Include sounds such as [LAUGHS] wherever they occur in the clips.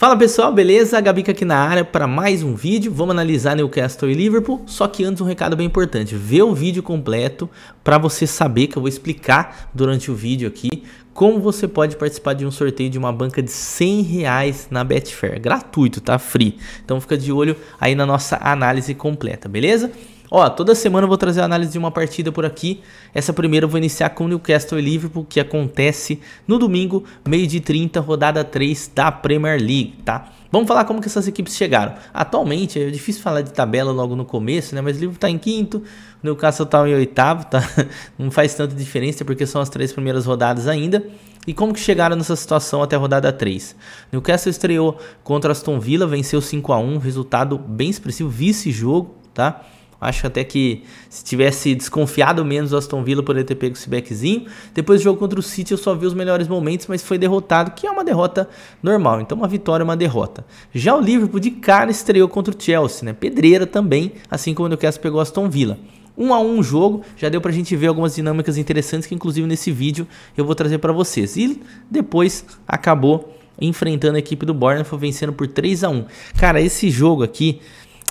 Fala pessoal, beleza? Gabica aqui na área para mais um vídeo. Vamos analisar Newcastle e Liverpool, só que antes um recado bem importante. Vê o vídeo completo para você saber que eu vou explicar durante o vídeo aqui como você pode participar de um sorteio de uma banca de 100 reais na Betfair. Gratuito, tá? Free. Então fica de olho aí na nossa análise completa, beleza? Ó, toda semana eu vou trazer a análise de uma partida por aqui. Essa primeira eu vou iniciar com Newcastle e Liverpool, que acontece no domingo, meio de 30, rodada 3 da Premier League, tá? Vamos falar como que essas equipes chegaram. Atualmente, é difícil falar de tabela logo no começo, né? Mas o Liverpool tá em quinto, o Newcastle tá em oitavo, tá? [LAUGHS] Não faz tanta diferença porque são as três primeiras rodadas ainda. E como que chegaram nessa situação até a rodada 3? Newcastle estreou contra Aston Villa, venceu 5 a 1, resultado bem expressivo, vice-jogo, tá? Acho até que se tivesse desconfiado menos o Aston Villa poderia ter pego esse backzinho. Depois do jogo contra o City eu só vi os melhores momentos, mas foi derrotado, que é uma derrota normal. Então uma vitória é uma derrota. Já o Liverpool de cara estreou contra o Chelsea, né? Pedreira também, assim como o Newcastle pegou o Aston Villa. Um a um jogo, já deu pra gente ver algumas dinâmicas interessantes que inclusive nesse vídeo eu vou trazer para vocês. E depois acabou enfrentando a equipe do Bournemouth, vencendo por 3 a 1. Cara, esse jogo aqui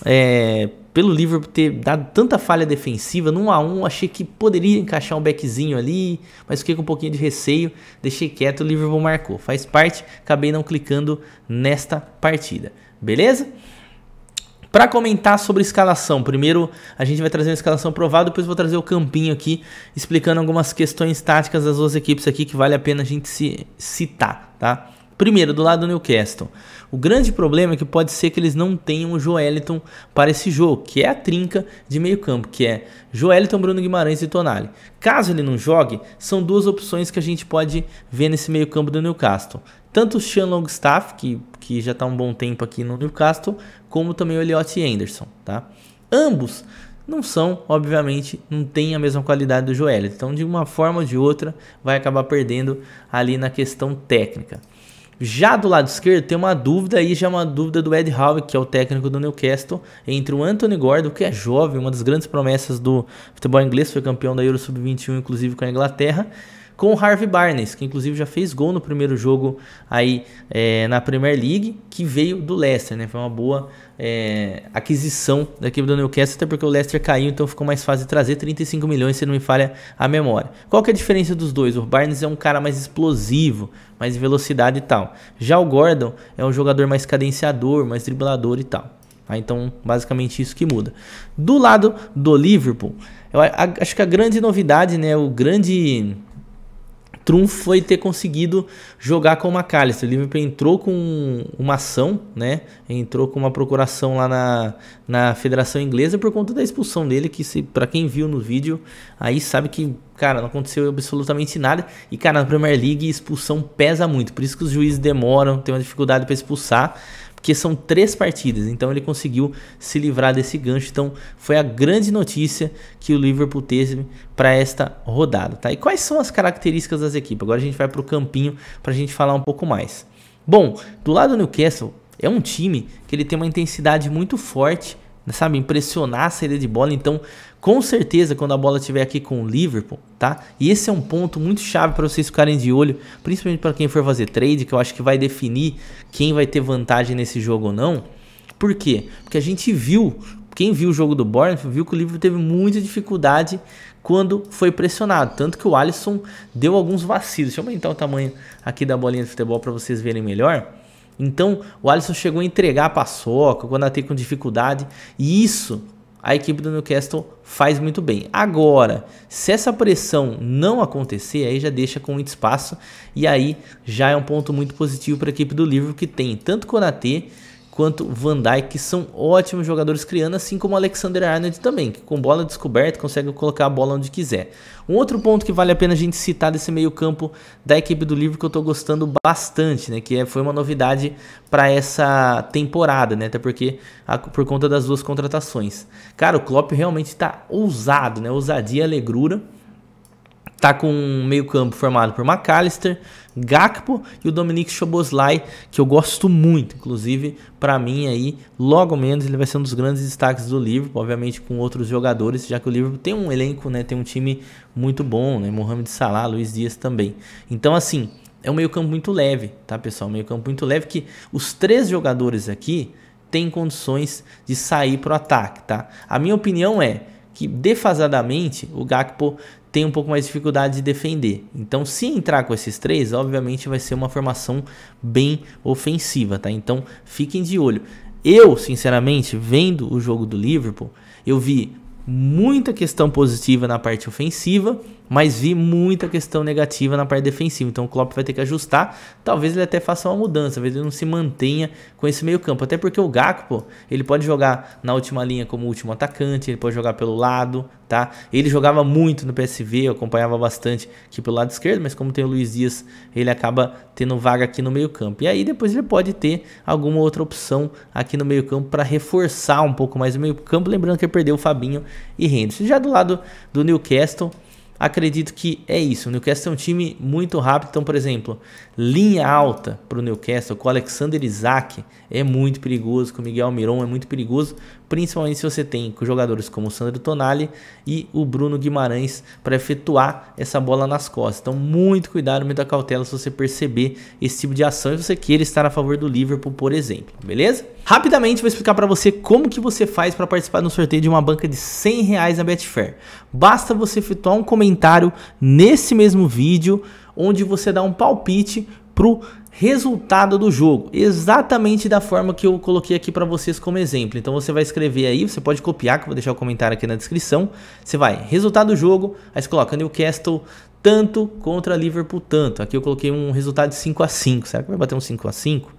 é pelo Liverpool ter dado tanta falha defensiva, num a um, achei que poderia encaixar um backzinho ali, mas fiquei com um pouquinho de receio, deixei quieto, o Liverpool marcou. Faz parte, acabei não clicando nesta partida. Beleza? Para comentar sobre escalação, primeiro a gente vai trazer a escalação provada, depois vou trazer o campinho aqui, explicando algumas questões táticas das duas equipes aqui que vale a pena a gente se citar, tá? Primeiro, do lado do Newcastle. O grande problema é que pode ser que eles não tenham o Joeliton para esse jogo, que é a trinca de meio campo, que é Joeliton, Bruno Guimarães e Tonali. Caso ele não jogue, são duas opções que a gente pode ver nesse meio campo do Newcastle. Tanto o Sean Longstaff, que, que já está um bom tempo aqui no Newcastle, como também o Elliot Anderson. Tá? Ambos não são, obviamente, não tem a mesma qualidade do Joeliton. Então, de uma forma ou de outra, vai acabar perdendo ali na questão técnica. Já do lado esquerdo tem uma dúvida aí, já é uma dúvida do Ed Howe, que é o técnico do Newcastle, entre o Anthony Gordon, que é jovem, uma das grandes promessas do futebol inglês, foi campeão da Euro Sub-21, inclusive com a Inglaterra, com o Harvey Barnes, que inclusive já fez gol no primeiro jogo aí é, na Premier League, que veio do Leicester, né? Foi uma boa é, aquisição da equipe do Newcastle, até porque o Leicester caiu, então ficou mais fácil de trazer 35 milhões, se não me falha a memória. Qual que é a diferença dos dois? O Barnes é um cara mais explosivo, mais em velocidade e tal. Já o Gordon é um jogador mais cadenciador, mais driblador e tal. Ah, então, basicamente isso que muda. Do lado do Liverpool, eu acho que a grande novidade, né, o grande trunfo foi ter conseguido jogar com o McAllister. O Liverpool entrou com uma ação, né? Entrou com uma procuração lá na, na Federação Inglesa por conta da expulsão dele, que se para quem viu no vídeo, aí sabe que, cara, não aconteceu absolutamente nada. E cara, na Premier League expulsão pesa muito, por isso que os juízes demoram, tem uma dificuldade para expulsar que são três partidas. Então ele conseguiu se livrar desse gancho. Então foi a grande notícia que o Liverpool teve para esta rodada. Tá? E quais são as características das equipes? Agora a gente vai para o campinho para a gente falar um pouco mais. Bom, do lado do Newcastle é um time que ele tem uma intensidade muito forte sabe, impressionar a saída de bola. Então, com certeza quando a bola estiver aqui com o Liverpool, tá? E esse é um ponto muito chave para vocês ficarem de olho, principalmente para quem for fazer trade, que eu acho que vai definir quem vai ter vantagem nesse jogo ou não. Por quê? Porque a gente viu, quem viu o jogo do Bournemouth, viu que o Liverpool teve muita dificuldade quando foi pressionado, tanto que o Alisson deu alguns vacilos. Deixa eu aumentar o tamanho aqui da bolinha de futebol para vocês verem melhor. Então, o Alisson chegou a entregar a paçoca, quando a tem com dificuldade, e isso a equipe do Newcastle faz muito bem. Agora, se essa pressão não acontecer, aí já deixa com muito espaço e aí já é um ponto muito positivo para a equipe do Liverpool que tem tanto Konaté quanto Van Dijk são ótimos jogadores criando, assim como Alexander Arnold também, que com bola descoberta consegue colocar a bola onde quiser. Um outro ponto que vale a pena a gente citar desse meio-campo da equipe do livro que eu estou gostando bastante, né, que é, foi uma novidade para essa temporada, né, até porque a, por conta das duas contratações. Cara, o Klopp realmente está ousado, né, ousadia e alegrura Tá com um meio-campo formado por McAllister, Gakpo e o Dominique Choboslai, que eu gosto muito, inclusive, para mim aí, logo menos ele vai ser um dos grandes destaques do Liverpool, obviamente com outros jogadores, já que o Liverpool tem um elenco, né, tem um time muito bom, né, Mohamed Salah, Luiz Dias também. Então assim, é um meio-campo muito leve, tá, pessoal? meio-campo muito leve que os três jogadores aqui têm condições de sair pro ataque, tá? A minha opinião é que defasadamente o Gakpo tem um pouco mais de dificuldade de defender. Então, se entrar com esses três, obviamente vai ser uma formação bem ofensiva, tá? Então, fiquem de olho. Eu, sinceramente, vendo o jogo do Liverpool, eu vi muita questão positiva na parte ofensiva, mas vi muita questão negativa na parte defensiva. Então o Klopp vai ter que ajustar. Talvez ele até faça uma mudança, talvez ele não se mantenha com esse meio-campo. Até porque o Gakpo, ele pode jogar na última linha como último atacante, ele pode jogar pelo lado, tá? Ele jogava muito no PSV, eu acompanhava bastante aqui pelo lado esquerdo, mas como tem o Luiz Dias, ele acaba tendo vaga aqui no meio-campo. E aí depois ele pode ter alguma outra opção aqui no meio-campo para reforçar um pouco mais o meio-campo, lembrando que ele perdeu o Fabinho e Henderson. Já do lado do Newcastle, acredito que é isso. O Newcastle é um time muito rápido. Então, por exemplo, linha alta para o Newcastle com o Alexander Isaac é muito perigoso. Com o Miguel Miron é muito perigoso. Principalmente se você tem jogadores como o Sandro Tonali e o Bruno Guimarães para efetuar essa bola nas costas. Então, muito cuidado, muita cautela se você perceber esse tipo de ação e você queira estar a favor do Liverpool, por exemplo. Beleza? Rapidamente vou explicar para você como que você faz para participar do sorteio de uma banca de 100 reais na Betfair. Basta você efetuar um comentário nesse mesmo vídeo, onde você dá um palpite pro resultado do jogo, exatamente da forma que eu coloquei aqui para vocês como exemplo. Então você vai escrever aí, você pode copiar, que eu vou deixar o comentário aqui na descrição. Você vai, resultado do jogo, aí você coloca Newcastle tanto contra Liverpool tanto. Aqui eu coloquei um resultado de 5 a 5, será que vai bater um 5 a 5?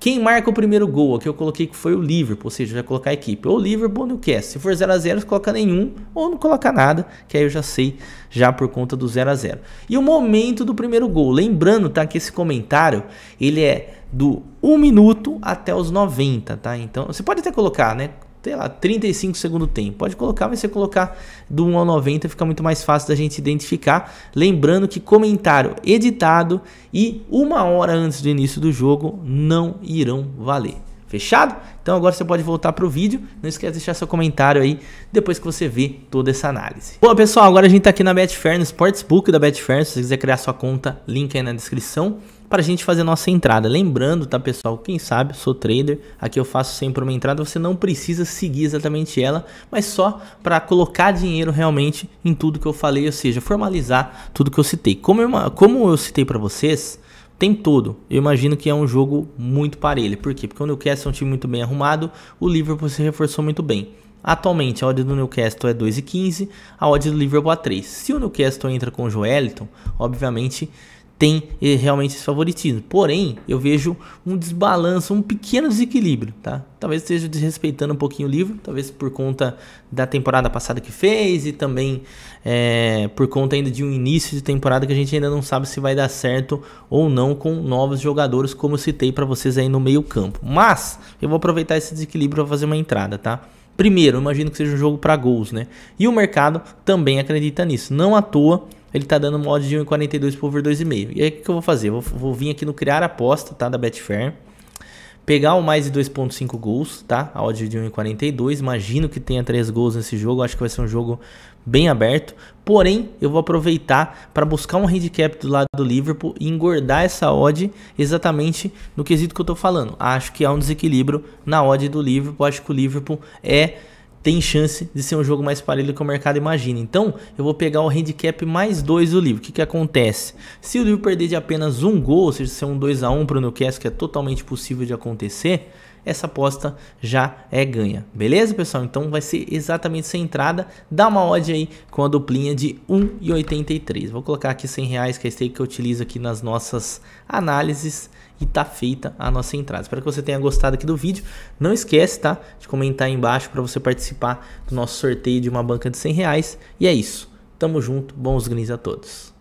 Quem marca o primeiro gol? Aqui eu coloquei que foi o Liverpool, ou seja, eu já colocar a equipe. Ou Liverpool ou Newcastle. Se for 0 x 0 você coloca nenhum ou não coloca nada, que aí eu já sei, já por conta do 0 x 0 E o momento do primeiro gol. Lembrando, tá, que esse comentário, ele é do 1 minuto até os 90, tá? Então, você pode até colocar, né? sei lá, 35 segundo tempo. Pode colocar, mas se você colocar do 1 ao 90 fica muito mais fácil da gente identificar. Lembrando que comentário editado e uma hora antes do início do jogo não irão valer. Fechado? Então agora você pode voltar para o vídeo. Não esquece de deixar seu comentário aí depois que você vê toda essa análise. Bom pessoal, agora a gente está aqui na Betfair, no Sportsbook da Betfair. Se você quiser criar sua conta, link aí na descrição para a gente fazer nossa entrada. Lembrando, tá pessoal, quem sabe, sou trader, aqui eu faço sempre uma entrada, você não precisa seguir exatamente ela, mas só para colocar dinheiro realmente em tudo que eu falei, ou seja, formalizar tudo que eu citei. Como eu, como eu citei para vocês, tem todo. Eu imagino que é um jogo muito parelho. Por quê? Porque o Newcastle é um time muito bem arrumado, o Liverpool se reforçou muito bem. Atualmente a odd do Newcastle é 2,15, a odd do Liverpool é 3. Se o Newcastle entra com o Joeliton, obviamente tem eh, realmente esse favoritismo. Porém, eu vejo um desbalanço, um pequeno desequilíbrio, tá? Talvez esteja desrespeitando um pouquinho o livro, talvez por conta da temporada passada que fez e também é, por conta ainda de um início de temporada que a gente ainda não sabe se vai dar certo ou não com novos jogadores, como eu citei para vocês aí no meio campo. Mas eu vou aproveitar esse desequilíbrio para fazer uma entrada, tá? Primeiro, imagino que seja um jogo para gols, né? E o mercado também acredita nisso. Não à toa, ele tá dando mod de 1,42 por over 2,5. E aí o que eu vou fazer? Vou, vou vir aqui no criar aposta, tá? Da Betfair. Pegar o mais de 2.5 gols, tá? A odd de 1,42. Imagino que tenha 3 gols nesse jogo. Acho que vai ser um jogo bem aberto. Porém, eu vou aproveitar para buscar um handicap do lado do Liverpool e engordar essa odd exatamente no quesito que eu tô falando. Acho que há um desequilíbrio na odd do Liverpool. Acho que o Liverpool é tem chance de ser um jogo mais parelho que o mercado imagina. Então, eu vou pegar o handicap mais 2 do livro. O que, que acontece? Se o livro perder de apenas um gol, ou seja, ser é um 2 a 1 para o Newcastle, que é totalmente possível de acontecer, essa aposta já é ganha. Beleza, pessoal? Então vai ser exatamente essa entrada. Dá uma odd aí com a duplinha de 1,83. Vou colocar aqui 100 reais, que é a stake que eu utilizo aqui nas nossas análises e tá feita a nossa entrada. Espero que você tenha gostado aqui do vídeo. Não esquece, tá, de comentar aí embaixo para você participar do nosso sorteio de uma banca de 100 reais. E é isso. Tamo junto, bons greens a todos.